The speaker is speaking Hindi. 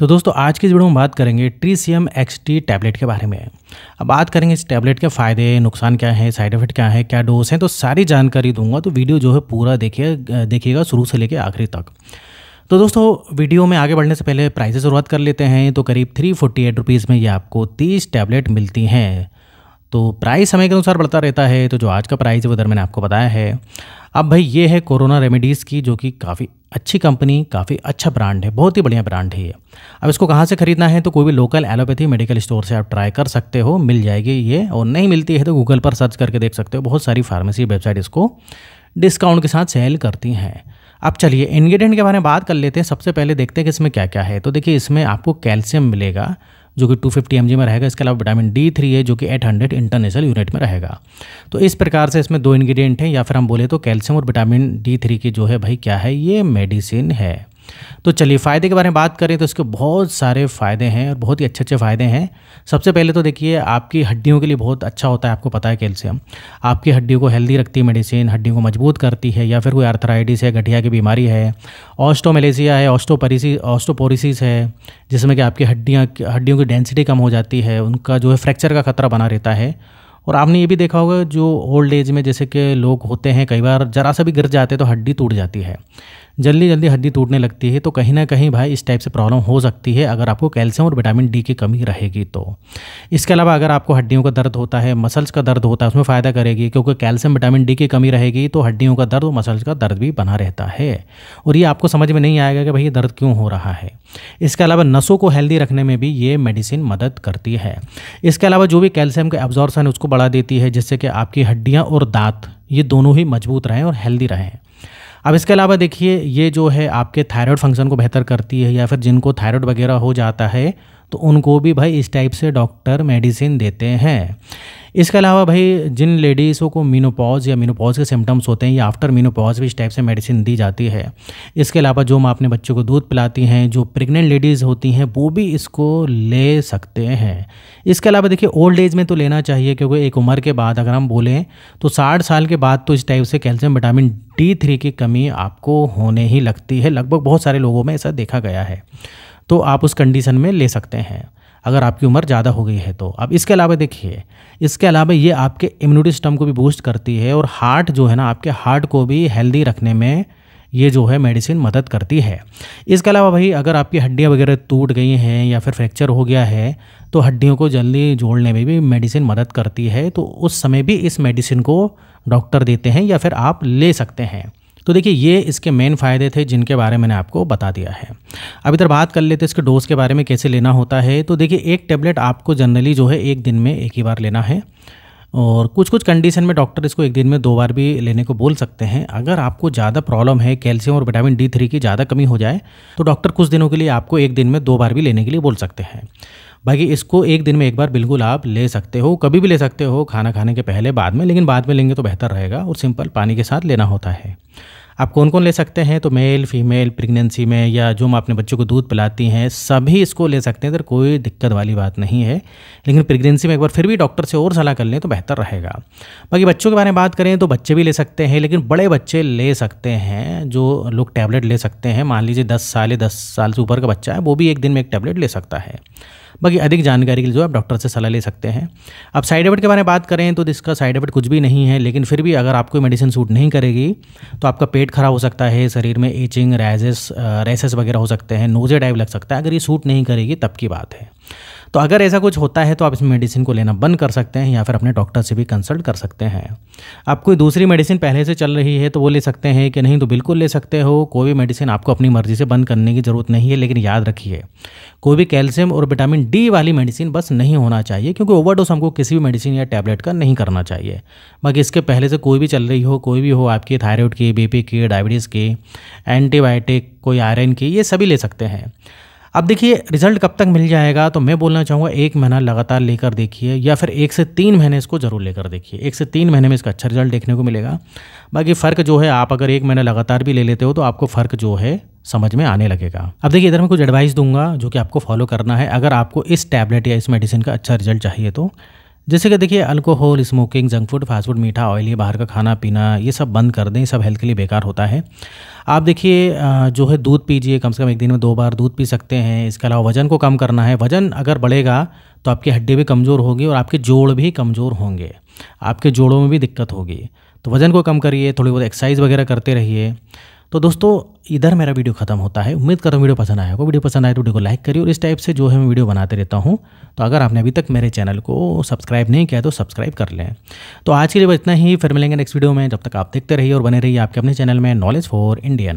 तो दोस्तों आज की इस वीडियो में बात करेंगे एम एक्स टी टैबलेट के बारे में अब बात करेंगे इस टैबलेट के फ़ायदे नुकसान क्या है साइड इफेक्ट क्या है क्या डोज हैं तो सारी जानकारी दूंगा तो वीडियो जो है पूरा देखिए देखिएगा शुरू से लेकर आखिरी तक तो दोस्तों वीडियो में आगे बढ़ने से पहले प्राइस शुरुआत कर लेते हैं तो करीब थ्री फोर्टी एट रुपीज़ में ये आपको तीस टैबलेट मिलती हैं तो प्राइस समय के अनुसार बढ़ता रहता है तो जो आज का प्राइस है वो दर मैंने आपको बताया है अब भाई ये है कोरोना रेमेडीज़ की जो कि काफ़ी अच्छी कंपनी काफ़ी अच्छा ब्रांड है बहुत ही बढ़िया ब्रांड है ये अब इसको कहाँ से खरीदना है तो कोई भी लोकल एलोपैथी मेडिकल स्टोर से आप ट्राई कर सकते हो मिल जाएगी ये और नहीं मिलती है तो गूगल पर सर्च करके देख सकते हो बहुत सारी फार्मेसी वेबसाइट इसको डिस्काउंट के साथ सेल करती हैं अब चलिए इन्ग्रीडियंट के बारे में बात कर लेते हैं सबसे पहले देखते हैं कि इसमें क्या क्या है तो देखिए इसमें आपको कैल्शियम मिलेगा जो कि 250 फिफ्टी में रहेगा इसके अलावा विटामिन डी थ्री है जो कि 800 इंटरनेशनल यूनिट में रहेगा तो इस प्रकार से इसमें दो इंग्रेडिएंट हैं या फिर हम बोले तो कैल्शियम और विटामिन डी थ्री की जो है भाई क्या है ये मेडिसिन है तो चलिए फ़ायदे के बारे में बात करें तो इसके बहुत सारे फ़ायदे हैं और बहुत ही अच्छे अच्छे फ़ायदे हैं सबसे पहले तो देखिए आपकी हड्डियों के लिए बहुत अच्छा होता है आपको पता है कैल्शियम आपकी हड्डियों को हेल्दी रखती है मेडिसिन हड्डियों को मजबूत करती है या फिर कोई आर्थराइटिस है गठिया की बीमारी है ऑस्टोमलेसिया है ऑस्टोपरिसी ऑस्टोपोरिसिस है जिसमें कि आपकी हड्डियाँ हड्डियों की डेंसिटी कम हो जाती है उनका जो है फ्रैक्चर का खतरा बना रहता है और आपने ये भी देखा होगा जो ओल्ड एज में जैसे कि लोग होते हैं कई बार ज़रा सा भी गिर जाते हैं तो हड्डी टूट जाती है जल्दी जल्दी हड्डी टूटने लगती है तो कहीं ना कहीं भाई इस टाइप से प्रॉब्लम हो सकती है अगर आपको कैल्शियम और विटामिन डी की कमी रहेगी तो इसके अलावा अगर आपको हड्डियों का दर्द होता है मसल्स का दर्द होता है उसमें फ़ायदा करेगी क्योंकि कैल्शियम विटामिन डी की कमी रहेगी तो हड्डियों का दर्द और मसल्स का दर्द भी बना रहता है और ये आपको समझ में नहीं आएगा कि भाई ये दर्द क्यों हो रहा है इसके अलावा नसों को हेल्दी रखने में भी ये मेडिसिन मदद करती है इसके अलावा जो भी कैल्शियम का एब्जॉर्सन उसको बढ़ा देती है जिससे कि आपकी हड्डियाँ और दांत ये दोनों ही मजबूत रहें और हेल्दी रहें अब इसके अलावा देखिए ये जो है आपके थायराइड फंक्शन को बेहतर करती है या फिर जिनको थायराइड वगैरह हो जाता है तो उनको भी भाई इस टाइप से डॉक्टर मेडिसिन देते हैं इसके अलावा भाई जिन लेडीज़ों को मीनोपॉज या मीनोपॉज के सिम्टम्स होते हैं या आफ्टर मीनोपॉज भी इस टाइप से मेडिसिन दी जाती है इसके अलावा जो माँ अपने बच्चों को दूध पिलाती हैं जो प्रेग्नेंट लेडीज़ होती हैं वो भी इसको ले सकते हैं इसके अलावा देखिए ओल्ड एज में तो लेना चाहिए क्योंकि एक उम्र के बाद अगर हम बोलें तो साठ साल के बाद तो इस टाइप से कैल्शियम विटामिन डी थ्री की कमी आपको होने ही लगती है लगभग बहुत सारे लोगों में ऐसा देखा गया है तो आप उस कंडीशन में ले सकते हैं अगर आपकी उम्र ज़्यादा हो गई है तो अब इसके अलावा देखिए इसके अलावा ये आपके इम्यूनिटी सिस्टम को भी बूस्ट करती है और हार्ट जो है ना आपके हार्ट को भी हेल्दी रखने में ये जो है मेडिसिन मदद करती है इसके अलावा भाई अगर आपकी हड्डियाँ वगैरह टूट गई हैं या फिर फ्रैक्चर हो गया है तो हड्डियों को जल्दी जोड़ने में भी मेडिसिन मदद करती है तो उस समय भी इस मेडिसिन को डॉक्टर देते हैं या फिर आप ले सकते हैं तो देखिए ये इसके मेन फ़ायदे थे जिनके बारे में मैंने आपको बता दिया है अब इधर बात कर लेते इसके डोज़ के बारे में कैसे लेना होता है तो देखिए एक टेबलेट आपको जनरली जो है एक दिन में एक ही बार लेना है और कुछ कुछ कंडीशन में डॉक्टर इसको एक दिन में दो बार भी लेने को बोल सकते हैं अगर आपको ज़्यादा प्रॉब्लम है कैल्शियम और विटामिन डी थ्री की ज़्यादा कमी हो जाए तो डॉक्टर कुछ दिनों के लिए आपको एक दिन में दो बार भी लेने के लिए बोल सकते हैं बाकी इसको एक दिन में एक बार बिल्कुल आप ले सकते हो कभी भी ले सकते हो खाना खाने के पहले बाद में लेकिन बाद में लेंगे तो बेहतर रहेगा और सिंपल पानी के साथ लेना होता है आप कौन कौन ले सकते हैं तो मेल फीमेल प्रेगनेंसी में या जो मैं अपने बच्चों को दूध पिलाती हैं सभी इसको ले सकते हैं इधर कोई दिक्कत वाली बात नहीं है लेकिन प्रेगनेंसी में एक बार फिर भी डॉक्टर से और सलाह कर लें तो बेहतर रहेगा बाकी बच्चों के बारे में बात करें तो बच्चे भी ले सकते हैं लेकिन बड़े बच्चे ले सकते हैं जो लोग टैबलेट ले सकते हैं मान लीजिए दस साल या दस साल से ऊपर का बच्चा है वो भी एक दिन में एक टैबलेट ले सकता है बाकी अधिक जानकारी के लिए जो आप डॉक्टर से सलाह ले सकते हैं अब साइड इफेक्ट के बारे में बात करें तो इसका साइड इफेक्ट कुछ भी नहीं है लेकिन फिर भी अगर आपको मेडिसिन सूट नहीं करेगी तो आपका पेट खराब हो सकता है शरीर में एचिंग रैजेस रेसेस वगैरह हो सकते हैं नोजे टाइप लग सकता है अगर ये सूट नहीं करेगी तब की बात है तो अगर ऐसा कुछ होता है तो आप इस मेडिसिन को लेना बंद कर सकते हैं या फिर अपने डॉक्टर से भी कंसल्ट कर सकते हैं आप कोई दूसरी मेडिसिन पहले से चल रही है तो वो ले सकते हैं कि नहीं तो बिल्कुल ले सकते हो कोई भी मेडिसिन आपको अपनी मर्जी से बंद करने की ज़रूरत नहीं है लेकिन याद रखिए कोई भी कैल्शियम और विटामिन डी वाली मेडिसिन बस नहीं होना चाहिए क्योंकि ओवरडोज हमको किसी भी मेडिसिन या टैबलेट का नहीं करना चाहिए बाकी इसके पहले से कोई भी चल रही हो कोई भी हो आपकी थायराइड की बीपी की डायबिटीज़ की एंटीबायोटिक कोई आयरन की ये सभी ले सकते हैं अब देखिए रिजल्ट कब तक मिल जाएगा तो मैं बोलना चाहूँगा एक महीना लगातार लेकर देखिए या फिर एक से तीन महीने इसको ज़रूर लेकर देखिए एक से तीन महीने में इसका अच्छा रिजल्ट देखने को मिलेगा बाकी फ़र्क जो है आप अगर एक महीना लगातार भी ले लेते हो तो आपको फ़र्क जो है समझ में आने लगेगा अब देखिए इधर मैं कुछ एडवाइस दूंगा जो कि आपको फॉलो करना है अगर आपको इस टैबलेट या इस मेडिसिन का अच्छा रिजल्ट चाहिए तो जैसे कि देखिए alcohol smoking junk food fast food मीठा ऑयली बाहर का खाना पीना ये सब बंद कर दें सब हेल्थ के लिए बेकार होता है आप देखिए जो है दूध पीजिए कम से कम एक दिन में दो बार दूध पी सकते हैं इसके अलावा वज़न को कम करना है वज़न अगर बढ़ेगा तो आपकी हड्डी भी कमज़ोर होगी और आपके जोड़ भी कमज़ोर होंगे आपके जोड़ों में भी दिक्कत होगी तो वज़न को कम करिए थोड़ी बहुत एक्सरसाइज वगैरह करते रहिए तो दोस्तों इधर मेरा वीडियो खत्म होता है उम्मीद करो वीडियो पसंद आया होगा वीडियो पसंद आए तो वीडियो को लाइक करिए और इस टाइप से जो है मैं वीडियो बनाते रहता हूँ तो अगर आपने अभी तक मेरे चैनल को सब्सक्राइब नहीं किया तो सब्सक्राइब कर लें तो आज के लिए इतना ही फिर मिलेंगे नेक्स्ट वीडियो में जब तक आप देखते रहिए और बने रहिए आपके अपने चैनल में नॉलेज फॉर इंडियन